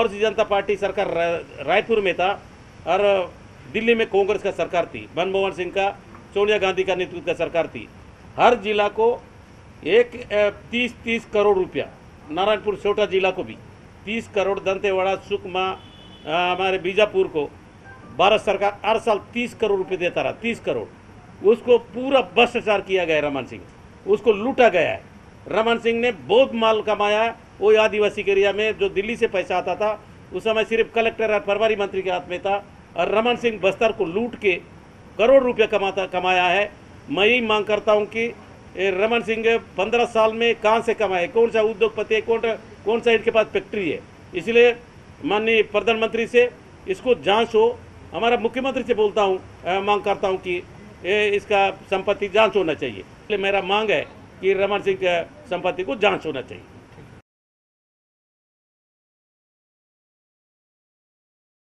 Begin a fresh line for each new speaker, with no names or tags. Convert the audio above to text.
भारतीय जनता पार्टी सरकार रायपुर में था और दिल्ली में कांग्रेस का सरकार थी मनमोहन सिंह का सोनिया गांधी का नेतृत्व का सरकार थी हर जिला को एक तीस तीस करोड़ रुपया नारायणपुर छोटा जिला को भी तीस करोड़ दंतेवाड़ा सुकमा हमारे बीजापुर को भारत सरकार हर साल तीस करोड़ रुपये देता रहा तीस करोड़ उसको पूरा भ्रष्टाचार किया गया रमन सिंह उसको लूटा गया है रमन सिंह ने बहुत माल कमाया वो आदिवासी एरिया में जो दिल्ली से पैसा आता था उस समय सिर्फ कलेक्टर और प्रभारी मंत्री के हाथ में था और रमन सिंह बस्तर को लूट के करोड़ रुपया कमाता कमाया है मैं यही मांग करता हूँ कि रमन सिंह पंद्रह साल में कहाँ से कमाए कौन सा उद्योगपति है कौन कौन सा इनके पास फैक्ट्री है इसलिए माननीय प्रधानमंत्री से इसको जांच हो हमारा मुख्यमंत्री से बोलता हूँ मांग करता हूँ कि ए, इसका संपत्ति जांच होना चाहिए इसलिए मेरा मांग है कि रमन सिंह संपत्ति को जांच होना चाहिए